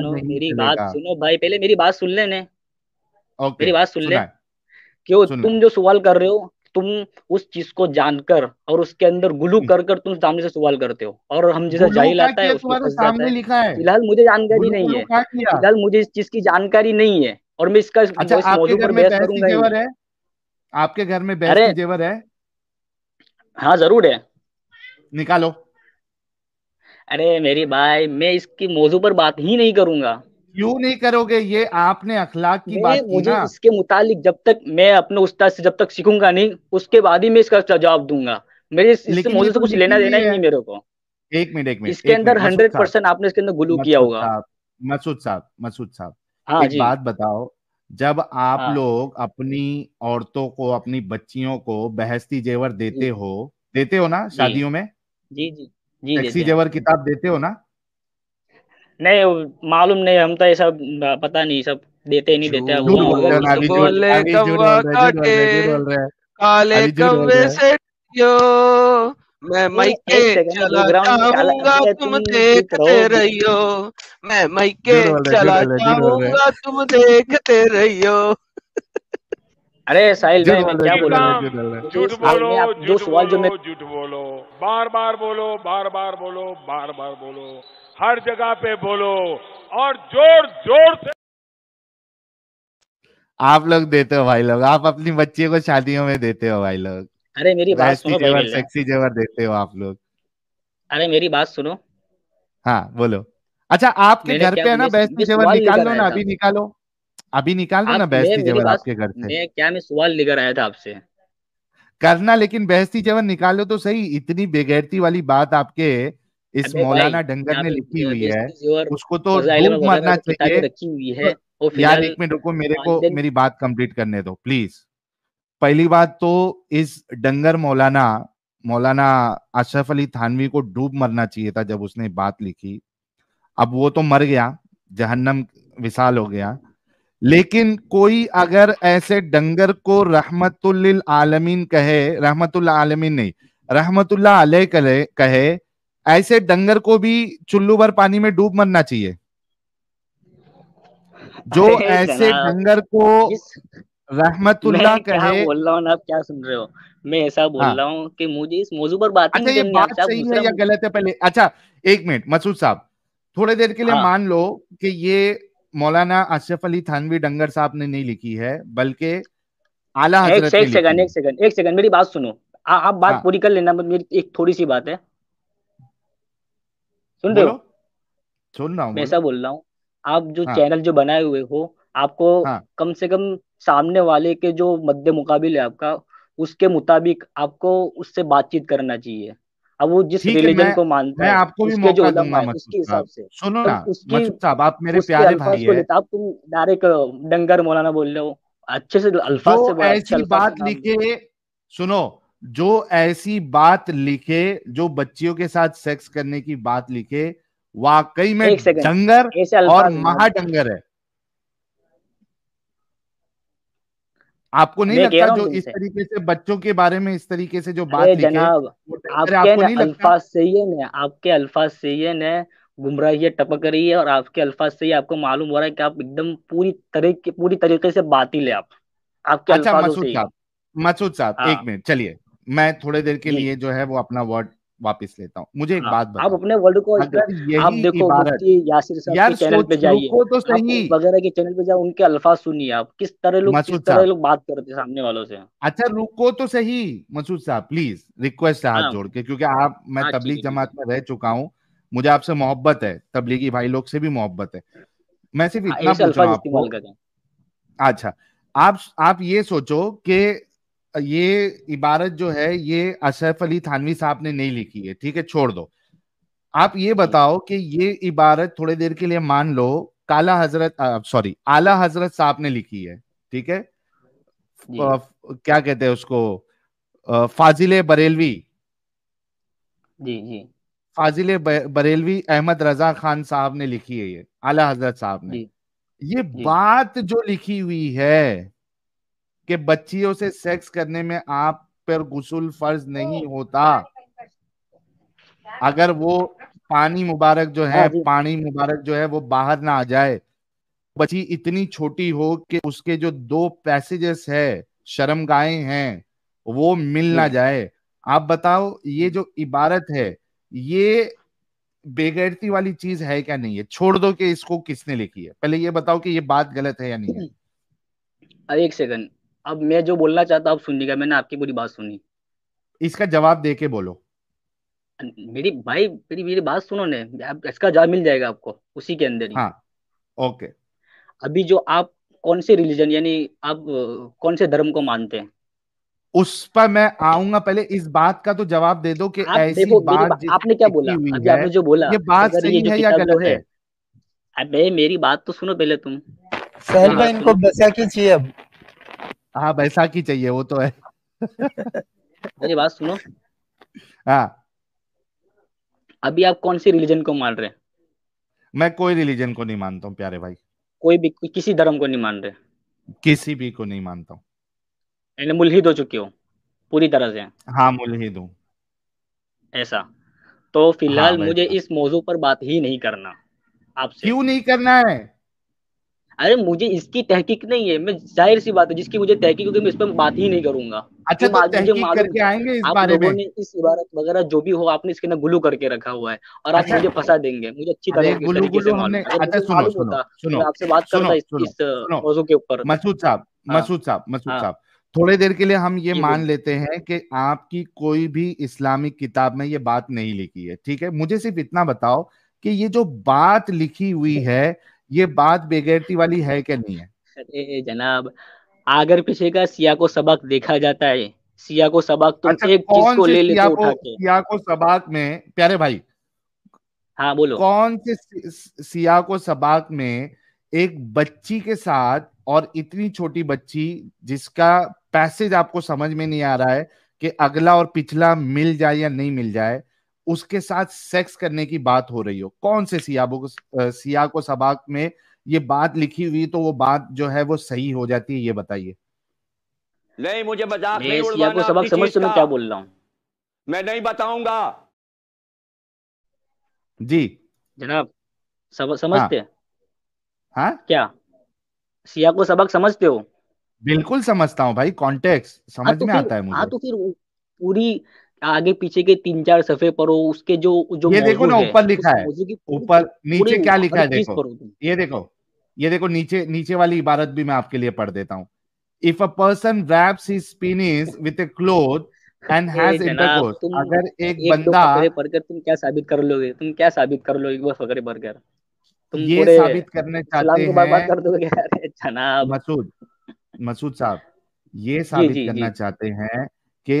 सुनो मेरी बात सुनो भाई पहले मेरी बात सुन लेने मेरी बात सुन ले क्यों तुम जो सवाल कर रहे हो तुम उस चीज को जानकर और उसके अंदर गुलू हम्म। कर कर तुम सामने से सवाल करते हो और हम जैसे जाहिल आता है है फिलहाल मुझे जानकारी नहीं है फिलहाल मुझे इस चीज की जानकारी नहीं है और मैं इसका अच्छा, इस मौजूद पर बहस करूंगा है आपके घर में बहस जेवर है हाँ जरूर है निकालो अरे मेरी भाई मैं इसकी मौजू पर बात ही नहीं करूंगा क्यों नहीं करोगे ये आपने अखलाक की बात मुझे ना? इसके मुतालिक जब तक मैं अपने उस्ताद से जब तक सीखूंगा नहीं उसके बाद ही मैं इसका जवाब दूंगा मेरे इस मौजूद से कुछ लेना देना ही नहीं मेरे को एक मिनट एक मिनट इसके अंदर हंड्रेड परसेंट आपने इसके अंदर गुलू किया होगा मसूद साहब मसूद साहब हाँ, एक बात बताओ जब आप हाँ, लोग अपनी औरतों को अपनी बच्चियों को बहस्ती जेवर देते हो देते हो ना शादियों में जी जी टैक्सी जेवर हाँ। किताब देते हो ना नहीं मालूम नहीं हम तो ये सब पता नहीं सब देते नहीं देते काले से तो- मैं मैके चला तुम देखते रहियो मैं मैके चला जाऊंगा तुम देखते रहियो अरे साहिल भाई मैं क्या बोल झूठ बोलो जो सवाल जो मैं झूठ बोलो बार बार बोलो बार बार बोलो बार बार बोलो हर जगह पे बोलो और जोर जोर से आप लोग देते हो भाई लोग आप अपनी बच्ची को शादियों में देते हो भाई लोग अरे मेरी बात सुनो जेवर सेक्सी जेवर देते हो आप लोग अरे मेरी बात सुनो हाँ बोलो अच्छा आपके घर पे है ना बेस्ट जेवर निकाल लो ना अभी निकालो अभी निकाल देना बहस्ती जबर आपके घर से क्या मैं सवाल लेकर आया था आपसे करना लेकिन बहस्ती जबर निकालो तो सही इतनी बेगैरती वाली बात आपके इस मौलाना डंगर ने लिखी हुई है उसको तो मरना चाहिए रखी हुई है यार एक मिनट रुको मेरे को मेरी बात कंप्लीट करने दो प्लीज पहली बात तो इस डंगर मौलाना मौलाना अशरफ अली थानवी को डूब मरना चाहिए था जब उसने बात लिखी अब वो तो मर गया जहन्नम विशाल हो गया लेकिन कोई अगर ऐसे डंगर को रहमतुल्ल आलमीन कहे रहमतुल्ला आलमीन नहीं रहमतुल्ला अलह कहे ऐसे डंगर को भी चुल्लू भर पानी में डूब मरना चाहिए जो ऐसे डंगर को रहमतुल्ला कहे बोल रहा हूँ आप क्या सुन रहे हो मैं ऐसा बोल हाँ। रहा हूँ कि मुझे इस मौजू पर अच्छा, बात अच्छा ये बात सही है या गलत है पहले अच्छा एक मिनट मसूद साहब थोड़े देर के लिए हाँ। मान लो कि ये मौलाना आशफ अली थानवी डंगर साहब ने नहीं लिखी है बल्कि आला एक, से, एक सेकंड एक सेकंड एक सेकंड मेरी बात सुनो आ, आप बात हाँ. पूरी कर लेना मेरी एक थोड़ी सी बात है सुन रहे हो सुन रहा हूँ मैं ऐसा बोल रहा हूँ आप जो हाँ. चैनल जो बनाए हुए हो आपको हाँ. कम से कम सामने वाले के जो मद्दे मुकाबिल है आपका उसके मुताबिक आपको उससे बातचीत करना चाहिए अब वो जिस रिलीजन को मानता है आपको भी मौका दूंगा उसके हिसाब से सुनो तो ना मसूद साहब आप मेरे प्यारे भाई हैं आप तुम डायरेक्ट डंगर मौलाना बोल रहे हो अच्छे से अल्फाज तो से ऐसी बात लिखे सुनो जो ऐसी बात लिखे जो बच्चियों के साथ सेक्स करने की बात लिखे वाकई में डंगर और महाडंगर है आपको नहीं लगता जो इस तरीके से बच्चों के बारे में इस तरीके से जो बात जनाब आपके अल्फाज सही है ना आपके अल्फाज से ही है गुमराही टपक रही है और आपके अल्फाज से ही आपको मालूम हो रहा है कि आप एकदम पूरी तरीके पूरी तरीके से बात ही ले आप आपके अच्छा मसूद साहब मसूद साहब एक हाँ। मिनट चलिए मैं थोड़े देर के लिए जो है वो अपना वर्ड वापस लेता हूँ मुझे एक हाँ। बात बताओ आप अपने वर्ल्ड को आप देखो यासिर साहब के चैनल पे जाइए तो सही वगैरह के चैनल पे जाओ उनके अल्फाज सुनिए आप किस तरह लोग किस तरह लोग बात करते हैं सामने वालों से अच्छा रुको तो सही मसूद साहब प्लीज रिक्वेस्ट है हाथ हाँ। जोड़ के क्योंकि आप मैं हाँ, तबलीग जमात में रह चुका हूँ मुझे आपसे मोहब्बत है तबलीगी भाई लोग से भी मोहब्बत है मैं सिर्फ इतना पूछ रहा हूँ अच्छा आप आप ये सोचो कि ये इबारत जो है ये अशरफ अली थानवी साहब ने नहीं लिखी है ठीक है छोड़ दो आप ये बताओ कि ये इबारत थोड़ी देर के लिए मान लो काला हजरत सॉरी आला हजरत साहब ने लिखी है ठीक है क्या कहते हैं उसको फाजिले बरेलवी जी जी फाजिले बरेलवी अहमद रजा खान साहब ने लिखी है ये आला हजरत साहब ने ये बात जो लिखी हुई है कि बच्चियों से सेक्स करने में आप पर गुसल फर्ज नहीं तो होता अगर वो पानी मुबारक जो है हाँ पानी मुबारक जो है वो बाहर ना आ जाए बच्ची इतनी छोटी हो कि उसके जो दो पैसेजेस है शर्मगाहें हैं वो मिल ना जाए आप बताओ ये जो इबारत है ये बेगैरती वाली चीज है क्या नहीं है छोड़ दो कि इसको किसने लिखी है पहले ये बताओ कि ये बात गलत है या नहीं है एक सेकंड अब मैं जो बोलना चाहता हूँ आप लीजिएगा मैंने आपकी पूरी बात सुनी इसका जवाब दे के बोलो मेरी भाई मेरी मेरी बात सुनो ने इसका जवाब मिल जाएगा आपको उसी के अंदर ही हाँ, ओके अभी जो आप कौन से रिलीजन यानी आप कौन से धर्म को मानते हैं उस पर मैं आऊंगा पहले इस बात का तो जवाब दे दो कि आप ऐसी बात बा, आपने क्या बोला अभी आपने जो बोला ये बात सही ये है या गलत है अबे मेरी बात तो सुनो पहले तुम सहल हाँ। भाई इनको बसा की चाहिए अब हाँ बैसाखी चाहिए वो तो है मेरी बात सुनो हाँ अभी आप कौन सी रिलीजन को मान रहे हैं मैं कोई रिलीजन को नहीं मानता हूँ प्यारे भाई कोई भी किसी धर्म को नहीं मान रहे किसी भी को नहीं मानता हूँ यानी मुलहिद हो चुके हो पूरी तरह से हाँ मुलहिद हूँ ऐसा तो फिलहाल हाँ मुझे इस मौजू पर बात ही नहीं करना आपसे क्यों नहीं करना है अरे मुझे इसकी तहकीक नहीं है मैं जाहिर सी बात है जिसकी मुझे तहकीक होगी मैं इस पर बात ही नहीं करूंगा अच्छा तो तहकीक करके आएंगे इस बारे में ने इस इबारत वगैरह जो भी हो आपने इसके अंदर गुलू करके रखा हुआ है और आप अच्छा। मुझे फंसा देंगे मुझे अच्छी तरह तरीके से मालूम अच्छा, होता तो आपसे बात करता इस मौजू के ऊपर मसूद साहब हाँ। मसूद साहब मसूद हाँ। साहब थोड़े देर के लिए हम ये मान लेते हैं कि आपकी कोई भी इस्लामिक किताब में ये बात नहीं लिखी है ठीक है मुझे सिर्फ इतना बताओ कि ये जो बात लिखी हुई है ये बात बेगैरती वाली है क्या नहीं है अरे जनाब आगर पीछे का सिया को सबक देखा जाता है सिया को सबक तो अच्छा, एक चीज को ले लेते सिया को, सिया को सबक में प्यारे भाई हाँ बोलो कौन से सिया को सबाक में एक बच्ची के साथ और इतनी छोटी बच्ची जिसका पैसेज आपको समझ में नहीं आ रहा है कि अगला और पिछला मिल जाए या नहीं मिल जाए उसके साथ सेक्स करने की बात हो रही हो कौन से सिया को सिया को सबाक में ये बात लिखी हुई तो वो बात जो है वो सही हो जाती है ये बताइए नहीं मुझे मजाक नहीं सिया को सबक समझ से तो मैं क्या बोल रहा हूँ मैं नहीं बताऊंगा जी जनाब सब, समझते हाँ, हाँ क्या सिया को सबक समझते हो बिल्कुल समझता हूँ भाई कॉन्टेक्स्ट समझ हाँ तो में आता है मुझे हाँ तो फिर पूरी आगे पीछे के तीन चार सफे पढ़ो उसके जो जो ये देखो ना ऊपर लिखा है ऊपर नीचे क्या लिखा है देखो ये देखो ये देखो नीचे नीचे वाली इबारत भी मैं आपके लिए पढ़ देता हूँ if a person wraps his penis with a cloth and has intercourse अगर एक, एक बंदा पढ़कर तुम क्या साबित कर लोगे तुम क्या साबित कर लोगे बस फकरे पढ़कर तुम ये साबित करने चाहते हैं कर दोगे अरे जनाब मसूद मसूद साहब ये साबित करना चाहते हैं कि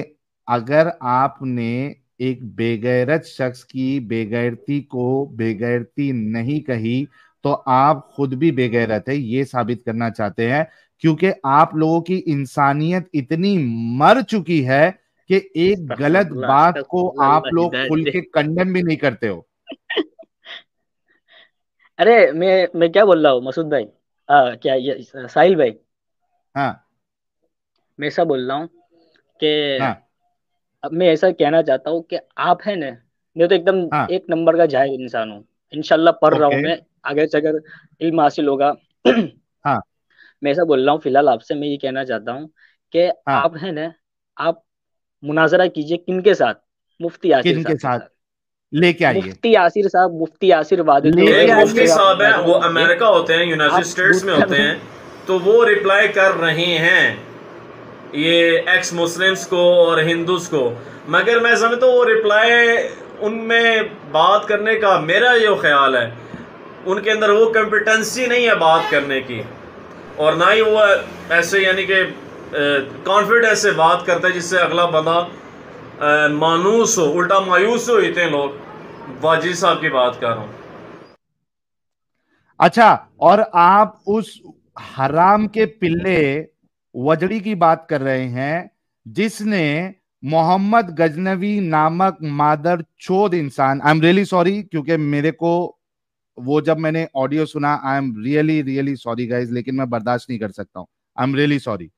अगर आपने एक बेगैरत शख्स की बेगैरती को बेगैरती नहीं कही तो आप खुद भी बेगैरत है ये साबित करना चाहते हैं क्योंकि आप लोगों की इंसानियत इतनी मर चुकी है कि एक गलत बात को आप लोग खुल के कंडम भी नहीं करते हो अरे मैं मैं क्या बोल रहा हूँ मसूद भाई आ, क्या ये साहिल भाई हाँ मैं ऐसा बोल रहा हूँ कि हाँ. अब मैं ऐसा कहना चाहता हूँ कि आप है ना मैं तो एकदम हाँ. एक नंबर का जाहिर इंसान हूँ इनशाला पढ़ okay. रहा हूँ मैं आगे से अगर इल्म हासिल होगा हाँ. मैं ऐसा बोल रहा हूँ फिलहाल आपसे मैं ये कहना चाहता हूँ कि हाँ. आप है ना आप मुनाजरा कीजिए किन के साथ मुफ्ती आसिर के साथ, साथ? लेके आइए मुफ्ती आसिर साहब मुफ्ती आसिर वादे मुफ्ती साहब है वो अमेरिका होते हैं यूनाइटेड स्टेट्स में होते हैं तो वो रिप्लाई कर रहे हैं ये एक्स मुस्लिम्स को और हिंदू को मगर मैं समझता हूँ वो रिप्लाई उनमें बात करने का मेरा जो ख्याल है उनके अंदर वो कम्पिटेंसी नहीं है बात करने की और ना ही वो ऐसे यानी कि कॉन्फिडेंस से बात करता है जिससे अगला बंदा मानूस हो उल्टा मायूस हो इतने लोग वाजिद साहब की बात कर रहा हूँ अच्छा और आप उस हराम के पिल्ले वजड़ी की बात कर रहे हैं जिसने मोहम्मद गजनवी नामक मादर चोद इंसान आई एम रियली सॉरी क्योंकि मेरे को वो जब मैंने ऑडियो सुना I am really really sorry guys लेकिन मैं बर्दाश्त नहीं कर सकता हूं आई एम रियली सॉरी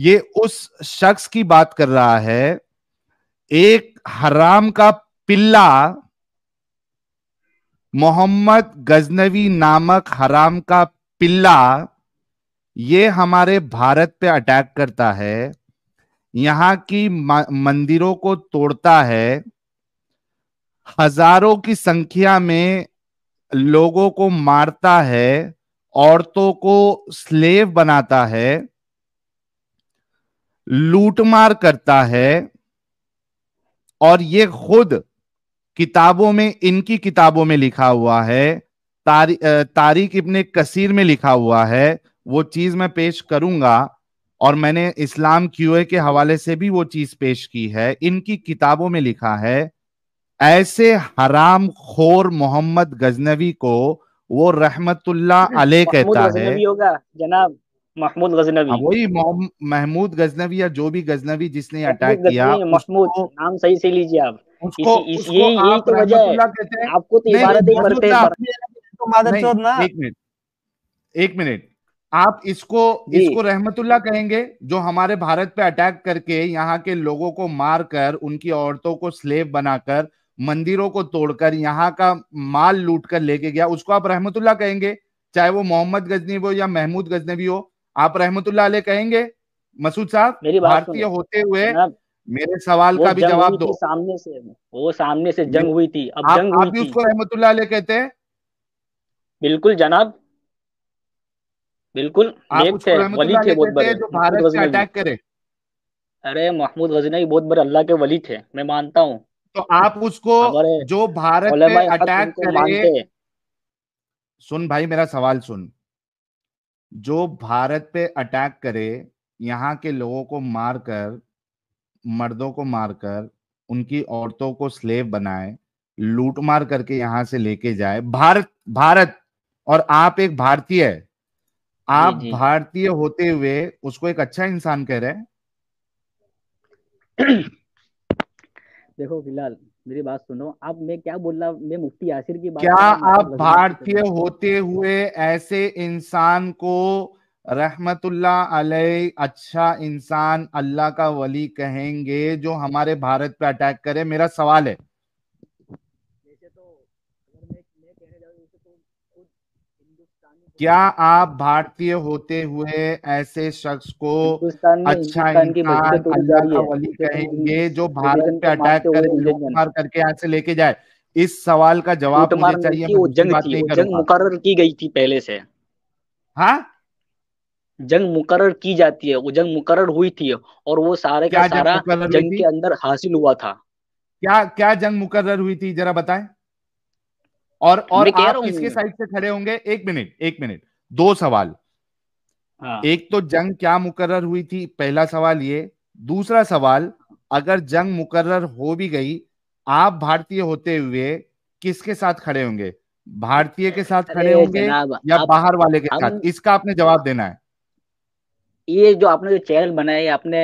ये उस शख्स की बात कर रहा है एक हराम का पिल्ला मोहम्मद गजनवी नामक हराम का पिल्ला ये हमारे भारत पे अटैक करता है यहाँ की मंदिरों को तोड़ता है हजारों की संख्या में लोगों को मारता है औरतों को स्लेव बनाता है लूटमार करता है और ये खुद किताबों में इनकी किताबों में लिखा हुआ है तारी तारीख इब्ने कसीर में लिखा हुआ है वो चीज मैं पेश करूंगा और मैंने इस्लाम क्यूए के हवाले से भी वो चीज पेश की है इनकी किताबों में लिखा है ऐसे हराम खोर मोहम्मद गजनवी को वो रहमतुल्ला अले कहता है जनाब महमूद गजनवी हाँ, वही महमूद गजनवी या जो भी गजनवी जिसने अटैक किया महमूद नाम सही से लीजिए आप उसको, उसको तो वजह है आपको तो इबारत ही हैं तो एक मिनट एक मिनट आप इसको इसको रहमतुल्ला कहेंगे जो हमारे भारत पे अटैक करके यहाँ के लोगों को मारकर उनकी औरतों को स्लेव बनाकर मंदिरों को तोड़कर यहाँ का माल लूट कर लेके गया उसको आप रहमतुल्ला कहेंगे चाहे वो मोहम्मद गजनी हो या महमूद गजनवी हो आप रहमतुल्ला कहेंगे मसूद साहब भारतीय होते हुए मेरे सवाल का भी जवाब दो सामने से वो सामने से जंग हुई थी अब आप, जंग हुई भी उसको रहमतुल्ला कहते हैं बिल्कुल जनाब बिल्कुल वली थे बहुत बड़े जो भारत से अटैक करे अरे महमूद गजनवी बहुत बड़े अल्लाह के वली थे मैं मानता हूँ तो आप उसको जो भारत पे अटैक करे सुन भाई मेरा सवाल सुन जो भारत पे अटैक करे यहाँ के लोगों को मारकर मर्दों को मारकर उनकी औरतों को स्लेव बनाए लूट मार करके यहाँ से लेके जाए भारत भारत और आप एक भारतीय है आप भारतीय होते हुए उसको एक अच्छा इंसान कह रहे हैं देखो फिलहाल मेरी बात सुनो आप मैं क्या बोल रहा मैं मुफ्ती आसिर की बात क्या आप भारतीय होते हुए ऐसे इंसान को रहमतुल्ला अलैह अच्छा इंसान अल्लाह का वली कहेंगे जो हमारे भारत पे अटैक करे मेरा सवाल है क्या आप भारतीय होते हुए ऐसे शख्स को अच्छा इंसान तो वली तो कहेंगे जो भारत पे अटैक करे करके यहाँ से लेके जाए इस सवाल का जवाब तो मुझे चाहिए वो जंग जंग मुकर की गई थी पहले से हाँ जंग मुकर की जाती है वो जंग मुकर्र हुई थी और वो सारे का सारा जंग के अंदर हासिल हुआ था क्या क्या जंग मुकर हुई थी जरा बताएं और और आप किसके साइड से खड़े होंगे एक मिनट एक मिनट दो सवाल हाँ। एक तो जंग क्या मुकर्र हुई थी पहला सवाल ये दूसरा सवाल अगर जंग मुकर्र हो भी गई आप भारतीय होते हुए किसके साथ खड़े होंगे भारतीय के साथ खड़े होंगे या आप, बाहर वाले के साथ इसका आपने जवाब देना है ये जो आपने जो चैनल बनाए आपने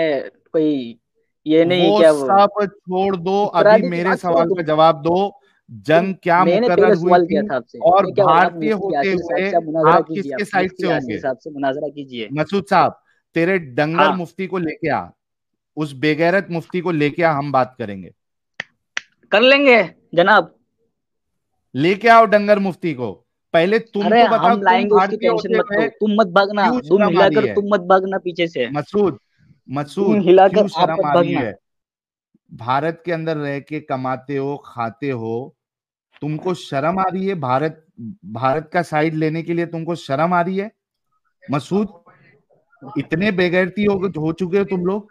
कोई ये नहीं वो क्या सब छोड़ दो अभी मेरे सवाल तो- का जवाब दो जंग क्या मुकर्रर हुई थी और भारतीय होते हुए आप किसके साइड से होंगे मसूद साहब तेरे डंगर हाँ। मुफ्ती को लेके आ उस बेगैरत मुफ्ती को लेके आ हम बात करेंगे कर लेंगे जनाब लेके आओ डंगर मुफ्ती को पहले तुम अरे तो हम लाएंगे उसकी टेंशन मत तुम मत भागना तुम हिलाकर तुम मत भागना पीछे से मसूद मसूद हिलाकर आप मत भागना भारत के अंदर रह के कमाते हो खाते हो तुमको शर्म आ रही है भारत भारत का साइड लेने के लिए तुमको शर्म आ रही है मसूद इतने बेगैरती हो, हो चुके हो तुम लोग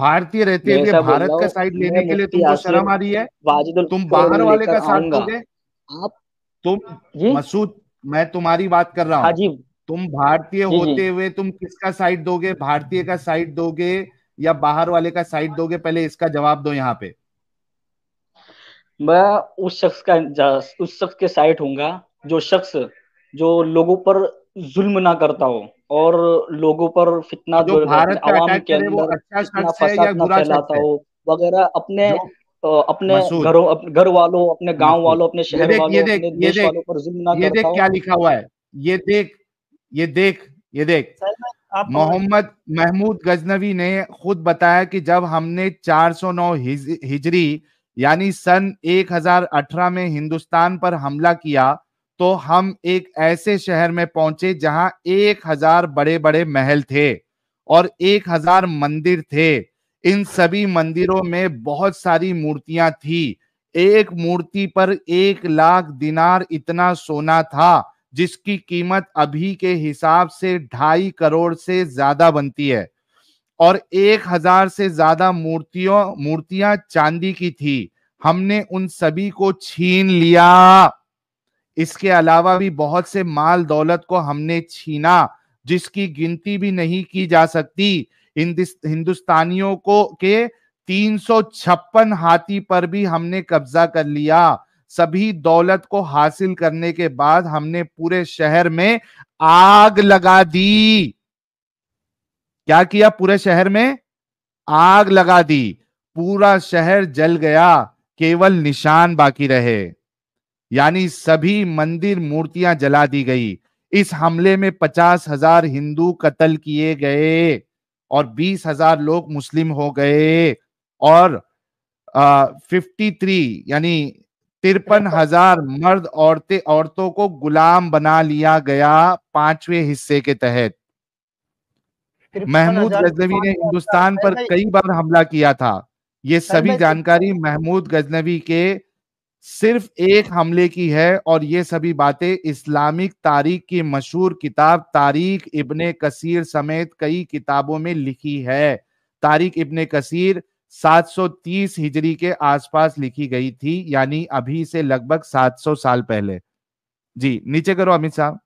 भारतीय रहते हुए भारत का साइड लेने के लिए तुमको शर्म आ रही है तुम बाहर वाले का साथ दोगे आप तुम मसूद मैं तुम्हारी बात कर रहा हूँ हाँ तुम भारतीय होते हुए तुम किसका साइड दोगे भारतीय का साइड दोगे या बाहर वाले का साइड दोगे पहले इसका जवाब दो यहाँ पे मैं उस शख्स का उस शख्स के साइड होऊंगा जो शख्स जो लोगों पर जुल्म ना करता हो और लोगों पर फितना जो भारत आवाम के अंदर अच्छा फैलाता हो वगैरह अपने अपने घरों घर वालों अपने गांव वालों अपने शहर वालों अपने देश वालों पर जुल्म ना ये देख क्या लिखा हुआ है ये देख ये देख ये देख मोहम्मद महमूद गजनवी ने खुद बताया कि जब हमने 409 हिजरी यानी सन 1018 में हिंदुस्तान पर हमला किया तो हम एक ऐसे शहर में पहुंचे जहां 1000 बड़े बड़े महल थे और 1000 मंदिर थे इन सभी मंदिरों में बहुत सारी मूर्तियां थी एक मूर्ति पर एक लाख दिनार इतना सोना था जिसकी कीमत अभी के हिसाब से ढाई करोड़ से ज्यादा बनती है और एक हजार से ज्यादा मूर्तियों मूर्तियां चांदी की थी हमने उन सभी को छीन लिया इसके अलावा भी बहुत से माल दौलत को हमने छीना जिसकी गिनती भी नहीं की जा सकती हिंदुस्तानियों को के तीन हाथी पर भी हमने कब्जा कर लिया सभी दौलत को हासिल करने के बाद हमने पूरे शहर में आग लगा दी क्या किया पूरे शहर में आग लगा दी पूरा शहर जल गया केवल निशान बाकी रहे यानी सभी मंदिर मूर्तियां जला दी गई इस हमले में पचास हजार हिंदू कत्ल किए गए और बीस हजार लोग मुस्लिम हो गए और फिफ्टी थ्री यानी तिरपन हजार मर्द औरतें औरतों को गुलाम बना लिया गया पांचवें हिस्से के तहत महमूद गजनवी ने हिंदुस्तान पर कई बार हमला किया था ये सभी जानकारी महमूद गजनवी के सिर्फ एक हमले की है और ये सभी बातें इस्लामिक तारीख की मशहूर किताब तारीख इब्ने कसीर समेत कई किताबों में लिखी है तारीख इब्ने कसीर 730 हिजरी के आसपास लिखी गई थी यानी अभी से लगभग 700 साल पहले जी नीचे करो अमित साहब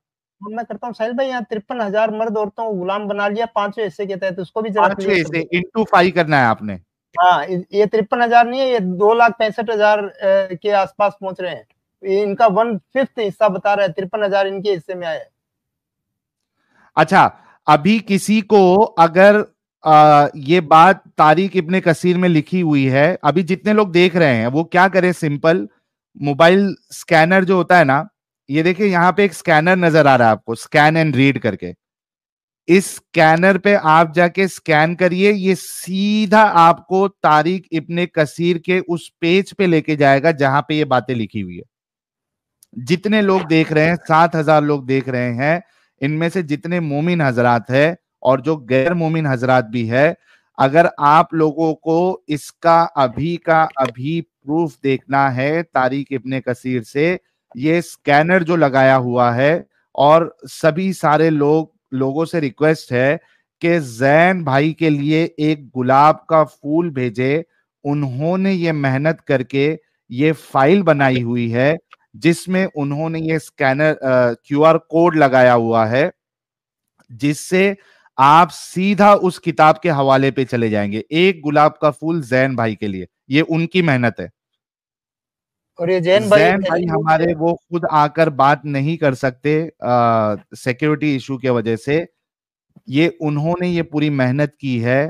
मैं करता हूँ साहिल भाई यहाँ तिरपन हजार मर्द औरतों को गुलाम बना लिया पांचवे हिस्से के तहत उसको भी इंटू फाइव करना है आपने हाँ ये तिरपन हजार नहीं है ये दो लाख पैंसठ हजार के आसपास पहुंच रहे हैं इनका वन फिफ्थ हिस्सा बता रहा है तिरपन हजार इनके हिस्से में आया अच्छा अभी किसी को अगर आ, ये बात तारीख इब्ने कसीर में लिखी हुई है अभी जितने लोग देख रहे हैं वो क्या करें सिंपल मोबाइल स्कैनर जो होता है ना ये देखिए यहाँ पे एक स्कैनर नजर आ रहा है आपको स्कैन एंड रीड करके इस स्कैनर पे आप जाके स्कैन करिए ये सीधा आपको तारिक इब्ने कसीर के उस पेज पे लेके जाएगा जहां पे ये बातें लिखी हुई है जितने लोग देख रहे हैं सात हजार लोग देख रहे हैं इनमें से जितने मोमिन हजरात है और जो गैर मोमिन हजरात भी है अगर आप लोगों को इसका अभी का अभी प्रूफ देखना है तारीख इब्ने कसीर से ये स्कैनर जो लगाया हुआ है और सभी सारे लोग लोगों से रिक्वेस्ट है कि जैन भाई के लिए एक गुलाब का फूल भेजे उन्होंने ये मेहनत करके ये फाइल बनाई हुई है जिसमें उन्होंने ये स्कैनर क्यूआर कोड लगाया हुआ है जिससे आप सीधा उस किताब के हवाले पे चले जाएंगे एक गुलाब का फूल जैन भाई के लिए ये उनकी मेहनत है और ये जैन भाई जैन भाई हमारे वो खुद आकर बात नहीं कर सकते सिक्योरिटी इशू के वजह से ये उन्होंने ये पूरी मेहनत की है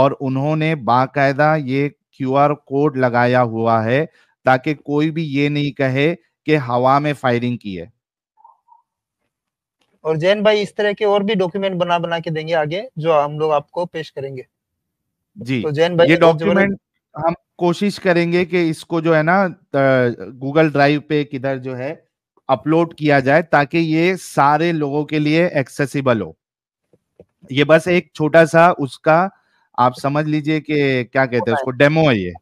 और उन्होंने बाकायदा ये क्यूआर कोड लगाया हुआ है ताकि कोई भी ये नहीं कहे कि हवा में फायरिंग की है और जैन भाई इस तरह के और भी डॉक्यूमेंट बना बना के देंगे आगे जो हम लोग आपको पेश करेंगे जी तो जैन भाई ये डॉक्यूमेंट हम कोशिश करेंगे कि इसको जो है ना गूगल ड्राइव पे किधर जो है अपलोड किया जाए ताकि ये सारे लोगों के लिए एक्सेसिबल हो ये बस एक छोटा सा उसका आप समझ लीजिए कि क्या कहते हैं उसको डेमो है ये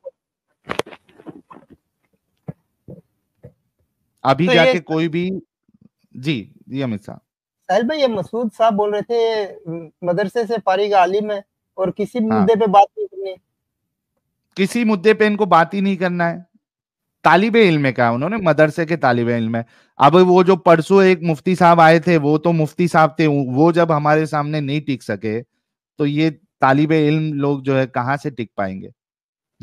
अभी तो जाके ये... कोई भी जी जी अमित साहब साहिल भाई ये मसूद साहब बोल रहे थे मदरसे से फारिग आलिम है और किसी हाँ। मुद्दे पे बात नहीं करनी किसी मुद्दे पे इनको बात ही नहीं करना है तालिब इल्म है कहा उन्होंने मदरसे के तालिब इल्म है अब वो जो परसों एक मुफ्ती साहब आए थे वो तो मुफ्ती साहब थे वो जब हमारे सामने नहीं टिक सके तो ये तालिब इल्म लोग जो है कहाँ से टिक पाएंगे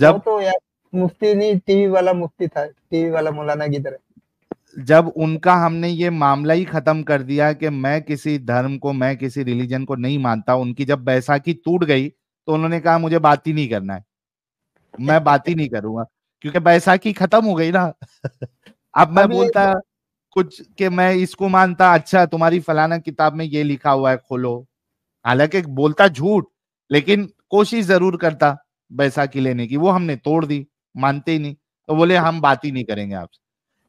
जब तो यार मुफ्ती नहीं टीवी वाला मुफ्ती था टीवी वाला मौलाना की तरह जब उनका हमने ये मामला ही खत्म कर दिया कि मैं किसी धर्म को मैं किसी रिलीजन को नहीं मानता उनकी जब बैसाखी टूट गई तो उन्होंने कहा मुझे बात ही नहीं करना है मैं बात ही नहीं करूंगा क्योंकि बैसाखी खत्म हो गई ना अब मैं बोलता कुछ के मैं इसको मानता अच्छा तुम्हारी फलाना किताब में ये लिखा हुआ है खोलो हालांकि बोलता झूठ लेकिन कोशिश जरूर करता बैसाखी लेने की वो हमने तोड़ दी मानते ही नहीं तो बोले हम बात ही नहीं करेंगे आपसे